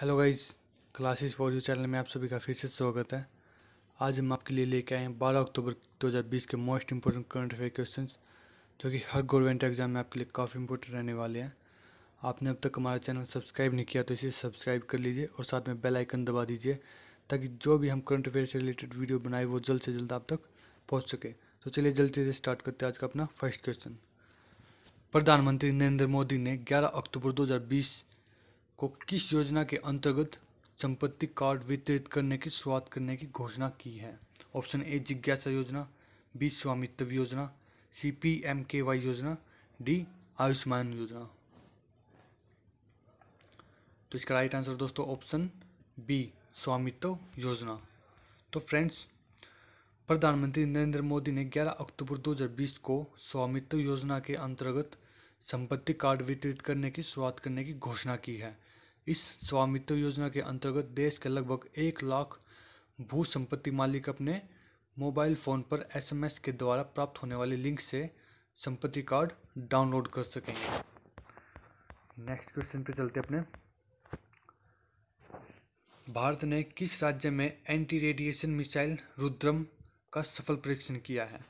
hello guys classes for you channel में आप सभी का फिर से स्वागत है आज हम आपके लिए लेके आए हैं बारह अक्टूबर 2020 के most important current affair question जो कि हर गवर्नमेंट एग्जाम में आपके लिए काफ़ी इंपॉर्टेंट रहने वाले हैं आपने अब तक हमारा चैनल सब्सक्राइब नहीं किया तो इसे सब्सक्राइब कर लीजिए और साथ में बेल आइकन दबा दीजिए ताकि जो भी हम करंट अफेयर से रिलेटेड वीडियो बनाए वो जल्द से जल्द आप तक पहुँच सके तो चलिए जल्दी से स्टार्ट करते हैं आज का अपना फर्स्ट क्वेश्चन प्रधानमंत्री नरेंद्र मोदी ने ग्यारह अक्टूबर दो को किस योजना के अंतर्गत संपत्ति कार्ड वितरित करने की शुरुआत करने की घोषणा की है ऑप्शन ए जिज्ञासा योजना बी स्वामित्व योजना C P M K Y योजना डी आयुष्मान योजना तो इसका राइट आंसर दोस्तों ऑप्शन बी स्वामित्व योजना तो फ्रेंड्स प्रधानमंत्री नरेंद्र मोदी ने 11 अक्टूबर 2020 को स्वामित्व योजना के अंतर्गत संपत्ति कार्ड वितरित करने की शुरुआत करने की घोषणा की है इस स्वामित्व योजना के अंतर्गत देश के लगभग एक लाख भू संपत्ति मालिक अपने मोबाइल फ़ोन पर एसएमएस के द्वारा प्राप्त होने वाले लिंक से संपत्ति कार्ड डाउनलोड कर सकेंगे नेक्स्ट क्वेश्चन पे चलते अपने भारत ने किस राज्य में एंटी रेडिएशन मिसाइल रुद्रम का सफल परीक्षण किया है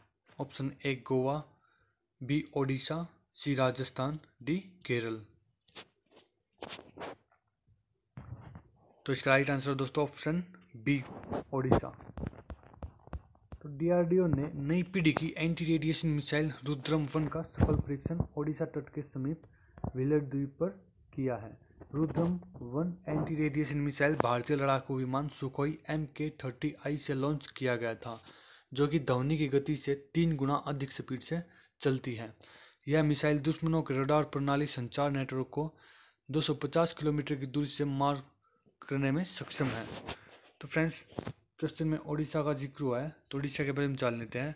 option A Goa B Odisha C Rajasthan D Kerala तो इसका राइट आंसर दोस्तों ऑप्शन बी ओडिशा तो डीआरडीओ ने नई पीढ़ी की anti radiation missile Rudram one का सफल परीक्षण ओडिशा तट के समीप विलर द्वीप पर किया है Rudram one anti radiation missile भारतीय लड़ाकू विमान Sukhoi M K thirty I से लॉन्च किया गया था जो कि धवनी की गति से तीन गुना अधिक स्पीड से चलती है यह मिसाइल दुश्मनों के रडार प्रणाली संचार नेटवर्क को 250 किलोमीटर की दूरी से मार करने में सक्षम है तो फ्रेंड्स क्वेश्चन में ओडिशा का जिक्र हुआ है तो ओडिशा के बारे में जान लेते हैं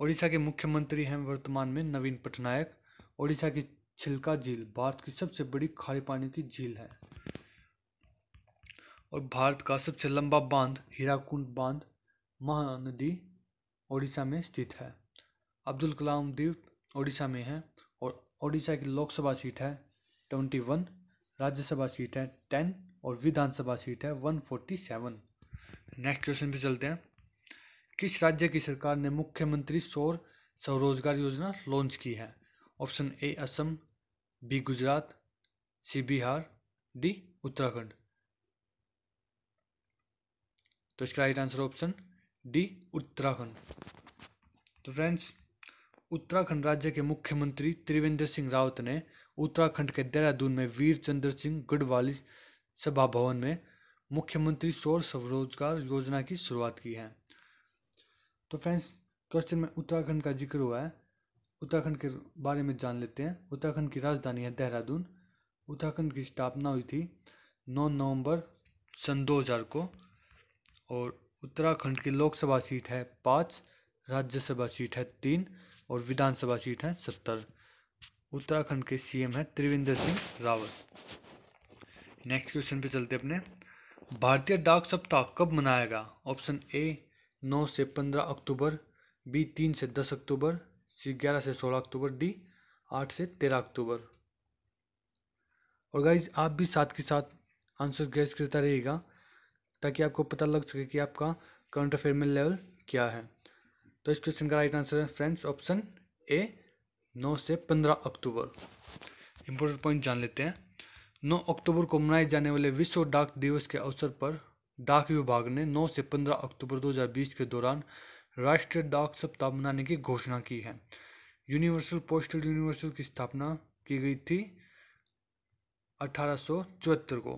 ओडिशा के मुख्यमंत्री हैं वर्तमान में नवीन पटनायक ओडिशा की छिलका झील भारत की सबसे बड़ी खारे पानी की झील है और भारत का सबसे लंबा बांध हीराकुंड बांध महानदी ओडिशा में स्थित है अब्दुल कलाम द्वीप ओडिशा में है और ओडिशा की लोकसभा सीट है ट्वेंटी वन राज्यसभा सीट है टेन और विधानसभा सीट है one forty seven next question पे चलते हैं किस राज्य की सरकार ने मुख्यमंत्री सौर स्वरोजगार योजना लॉन्च की है option A Assam B Gujarat C Bihar D Uttarakhand तो इसका right answer option D Uttarakhand तो फ्रेंड्स उत्तराखंड राज्य के मुख्यमंत्री त्रिवेंद्र सिंह रावत ने उत्तराखंड के देहरादून में वीर चंद्र सिंह गढ़वाली सभा भवन में मुख्यमंत्री सौर स्वरोजगार योजना की शुरुआत की है तो फ्रेंड्स क्वेश्चन में उत्तराखंड का जिक्र हुआ है उत्तराखंड के बारे में जान लेते हैं उत्तराखंड की राजधानी है देहरादून उत्तराखंड की स्थापना हुई थी 9 नवंबर सन 2000 को और उत्तराखंड की लोकसभा सीट है पाँच राज्यसभा सीट है तीन और विधानसभा सीट है सत्तर उत्तराखंड के सीएम है त्रिवेंद्र सिंह रावत नेक्स्ट क्वेश्चन पे चलते अपने भारतीय डाक सप्ताह कब मनाया गया ऑप्शन ए नौ से पंद्रह अक्टूबर बी तीन से दस अक्टूबर सी ग्यारह से सोलह अक्टूबर डी आठ से तेरह अक्टूबर और गाइज आप भी साथ के साथ आंसर गैस करता रहेगा ताकि आपको पता लग सके कि आपका करंट अफेयर में लेवल क्या है तो इस क्वेश्चन का राइट आंसर है फ्रेंड्स ऑप्शन ए नौ से पंद्रह अक्टूबर इम्पोर्टेंट पॉइंट जान लेते हैं 9 अक्टूबर को मनाए जाने वाले विश्व डाक दिवस के अवसर पर डाक विभाग ने 9 से 15 अक्टूबर 2020 के दौरान राष्ट्रीय डाक सप्ताह मनाने की घोषणा की है यूनिवर्सल पोस्टल यूनिवर्सल की स्थापना की गई थी अठारह को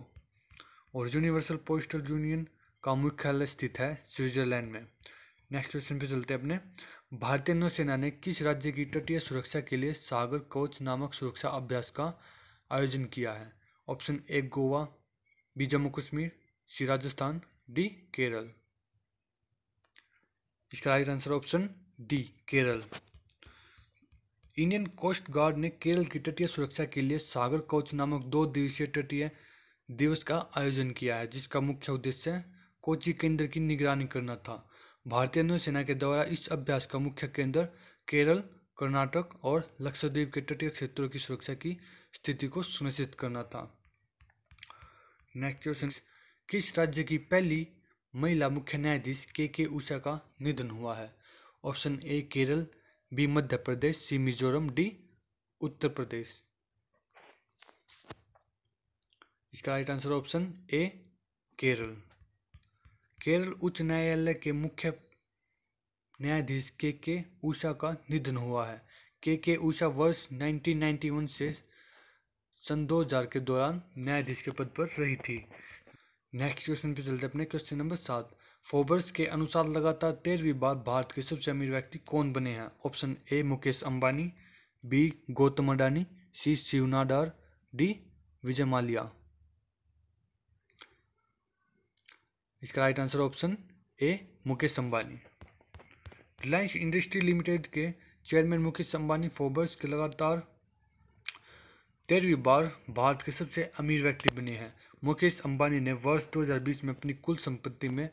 और यूनिवर्सल पोस्टल यूनियन का मुख्यालय स्थित है स्विट्जरलैंड में नेक्स्ट क्वेश्चन पे चलते हैं अपने भारतीय नौसेना ने किस राज्य की तटीय सुरक्षा के लिए सागर कोच नामक सुरक्षा अभ्यास का आयोजन किया है option A Goa B Jammu Kashmir C Rajasthan D Kerala इसका right answer option D Kerala Indian coast guard ने केरल की तटीय सुरक्षा के लिए सागर कोच नामक दो दिवसीय तटीय दिवस का आयोजन किया है जिसका मुख्य उद्देश्य कोची केंद्र की निगरानी करना था भारतीय नौसेना के द्वारा इस अभ्यास का मुख्य केंद्र केरल कर्नाटक और लक्षद्वीप के तटीय क्षेत्रों की सुरक्षा की स्थिति को सुनिश्चित करना था नेक्स्ट क्वेश्चन किस राज्य की पहली महिला मुख्य न्यायाधीश के के उषा का निधन हुआ है option A Kerala B Madhya Pradesh C Mizoram D Uttar Pradesh इसका right answer option A Kerala Kerala उच्च न्यायालय के मुख्य न्यायाधीश के के उषा का निधन हुआ है के के उषा वर्ष 1991 से सन 2000 के दौरान न्यायाधीश के पद पर रही थी नेक्स्ट क्वेश्चन पे चलते अपने क्वेश्चन नंबर सात फोबर्स के अनुसार लगातार तेरहवीं बार भारत के सबसे अमीर व्यक्ति कौन बने हैं option A Mukesh Ambani B Gautam Adani C शिवनाडार D विजय मालिया इसका राइट आंसर ऑप्शन ए मुकेश अंबानी रिलायंस इंडस्ट्री लिमिटेड के चेयरमैन मुकेश अंबानी फोबर्स के लगातार तेरहवीं बार भारत के सबसे अमीर व्यक्ति बने हैं मुकेश अंबानी ने वर्ष 2020 में अपनी कुल संपत्ति में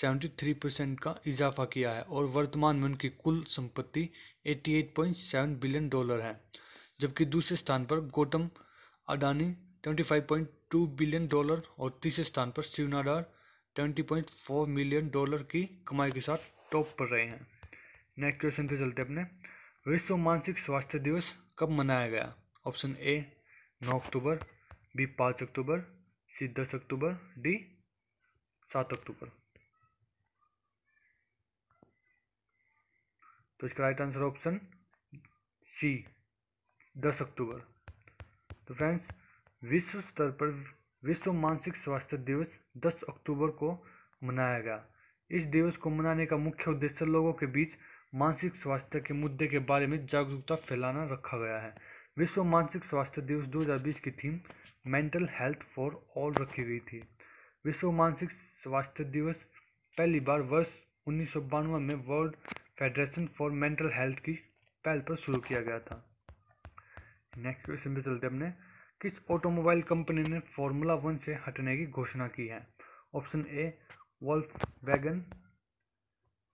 73 परसेंट का इजाफा किया है और वर्तमान में उनकी कुल संपत्ति 88.7 बिलियन डॉलर है जबकि दूसरे स्थान पर गौतम अडानी 25.2 बिलियन डॉलर और तीसरे स्थान पर शिवनाडार 20.4 मिलियन डॉलर की कमाई के साथ टॉप पर रहे हैं नेक्स्ट क्वेश्चन पे चलते अपने विश्व मानसिक स्वास्थ्य दिवस कब मनाया गया option A now October B पाँच अक्टूबर सी दस अक्टूबर डी सात अक्टूबर तो इसका राइट आंसर ऑप्शन सी दस अक्टूबर तो फ्रेंड्स विश्व स्तर पर विश्व मानसिक स्वास्थ्य दिवस दस अक्टूबर को मनाया गया इस दिवस को मनाने का मुख्य उद्देश्य लोगों के बीच मानसिक स्वास्थ्य के मुद्दे के बारे में जागरूकता फैलाना रखा गया है विश्व मानसिक स्वास्थ्य दिवस 2020 की theme mental health for all रखी गई थी विश्व मानसिक स्वास्थ्य दिवस पहली बार वर्ष उन्नीस में world federation for mental health की पहल पर शुरू किया गया था नेक्स्ट क्वेश्चन पे चलते हमने किस ऑटोमोबाइल कंपनी ने फार्मूला वन से हटने की घोषणा की है option A Volkswagen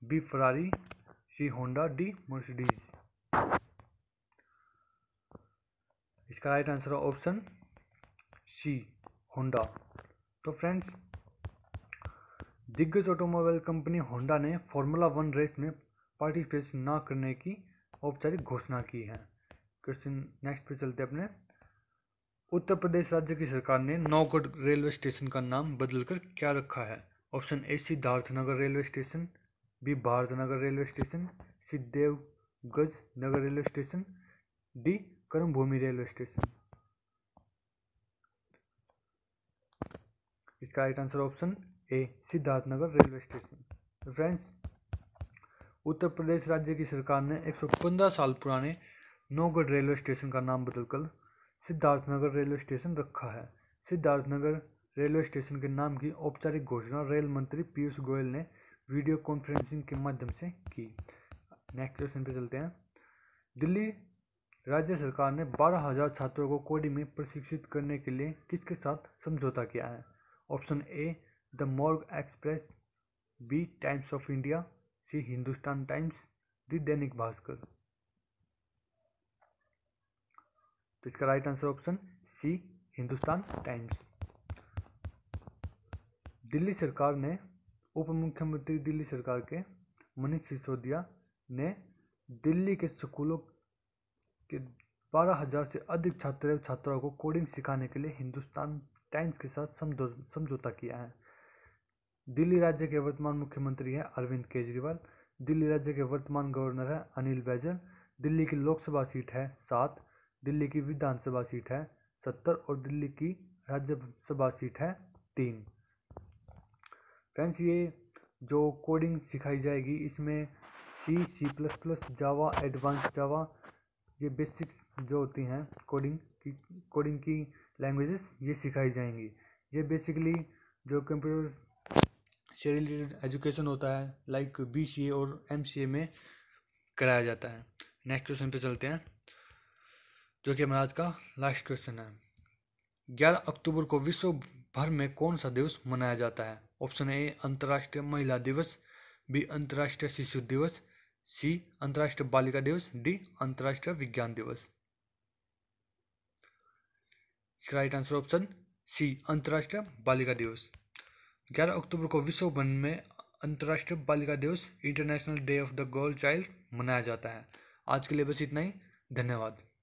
B Ferrari C Honda D Mercedes इसका राइट आंसर है ऑप्शन सी होंडा तो फ्रेंड्स दिग्गज ऑटोमोबाइल कंपनी होंडा ने फार्मूला वन रेस में पार्टिसिपेट ना करने की औपचारिक घोषणा की है क्वेश्चन नेक्स्ट पे चलते अपने उत्तर प्रदेश राज्य की सरकार ने नौगढ़ रेलवे स्टेशन का नाम बदलकर क्या रखा है option A Siddharth Nagar railway station B Bharat Nagar railway station C Devgaj Nagar railway station D Karmabhumi railway station इसका right answer option A Siddharthnagar railway station friends तो उत्तर प्रदेश राज्य की सरकार ने पंद्रह साल पुराने नौगढ़ रेलवे स्टेशन का नाम बदलकर सिद्धार्थनगर रेलवे स्टेशन रखा है सिद्धार्थनगर रेलवे स्टेशन के नाम की औपचारिक घोषणा रेल मंत्री पीयूष गोयल ने वीडियो कॉन्फ्रेंसिंग के माध्यम से की नेक्स्ट क्वेश्चन पे चलते हैं दिल्ली राज्य सरकार ने बारह हजार छात्रों को कोडिंग में प्रशिक्षित करने के लिए किसके साथ समझौता किया है option A the Morung Express B Times of India C Hindustan Times D Dainik Bhaskar तो इसका right answer option C Hindustan Times Delhi सरकार ने उप मुख्यमंत्री दिल्ली सरकार के मनीष सिसोदिया ने दिल्ली के स्कूलों के बारह हज़ार से अधिक छात्र छात्राओं को कोडिंग सिखाने के लिए हिंदुस्तान टाइम्स के साथ समझौता किया है दिल्ली राज्य के वर्तमान मुख्यमंत्री हैं अरविंद केजरीवाल दिल्ली राज्य के वर्तमान गवर्नर हैं अनिल बैजल दिल्ली की लोकसभा सीट है सात दिल्ली की विधानसभा सीट है सत्तर और दिल्ली की राज्यसभा सीट है तीन फ्रेंड्स ये जो कोडिंग सिखाई जाएगी इसमें C C plus plus Java advance Java ये बेसिक्स जो होती हैं कोडिंग की कोडिंग की लैंग्वेजेस ये सिखाई जाएंगी ये बेसिकली जो कंप्यूटर से रिलेटेड एजुकेशन होता है लाइक बी सी ए और एम सी ए में कराया जाता है नेक्स्ट क्वेश्चन पे चलते हैं जो कि हमारा आज का लास्ट क्वेश्चन है ग्यारह अक्टूबर को विश्व भर में कौन सा दिवस मनाया जाता है ऑप्शन ए अंतर्राष्ट्रीय महिला दिवस बी अंतर्राष्ट्रीय शिशु दिवस सी अंतर्राष्ट्रीय बालिका दिवस डी अंतर्राष्ट्रीय विज्ञान दिवस इसका राइट आंसर ऑप्शन सी अंतर्राष्ट्रीय बालिका दिवस 11 अक्टूबर को विश्व भर में अंतर्राष्ट्रीय बालिका दिवस international day of the girl child मनाया जाता है आज के लिए बस इतना ही धन्यवाद